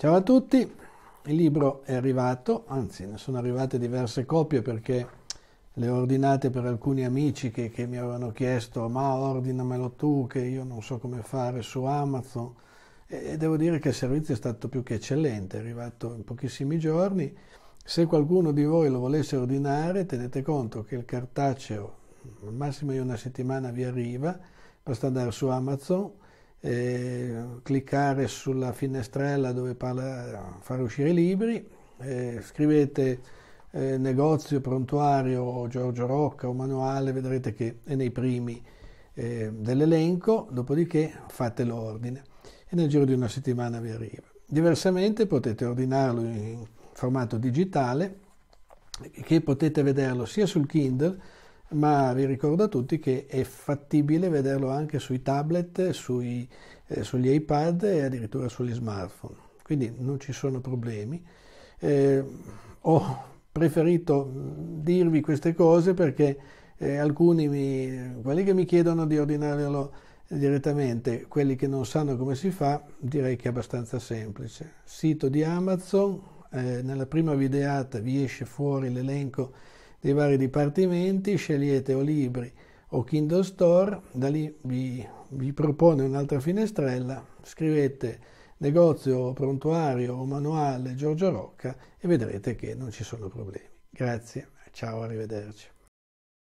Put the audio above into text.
Ciao a tutti, il libro è arrivato, anzi ne sono arrivate diverse copie perché le ho ordinate per alcuni amici che, che, mi avevano chiesto ma ordinamelo tu che io non so come fare su Amazon e, e devo dire che il servizio è stato più che eccellente, è arrivato in pochissimi giorni. Se qualcuno di voi lo volesse ordinare tenete conto che il cartaceo al massimo di una settimana vi arriva, basta andare su Amazon eh, cliccare sulla finestrella dove parla fare uscire i libri, eh, scrivete eh, negozio, prontuario, Giorgio Rocca o manuale, vedrete che è nei primi eh, dell'elenco, dopodiché fate l'ordine e nel giro di una settimana vi arriva. Diversamente potete ordinarlo in formato digitale che potete vederlo sia sul Kindle ma vi ricordo a tutti che è fattibile vederlo anche sui tablet, sui, eh, sugli iPad e addirittura sugli smartphone, quindi non ci sono problemi. Eh, ho preferito mm, dirvi queste cose perché eh, alcuni, mi, quelli che mi chiedono di ordinarlo direttamente, quelli che non sanno come si fa, direi che è abbastanza semplice. Sito di Amazon, eh, nella prima videata vi esce fuori l'elenco dei vari dipartimenti, scegliete o libri o Kindle Store, da lì vi, vi propone un'altra finestrella, scrivete negozio, prontuario o manuale Giorgio Rocca e vedrete che non ci sono problemi. Grazie, ciao, arrivederci.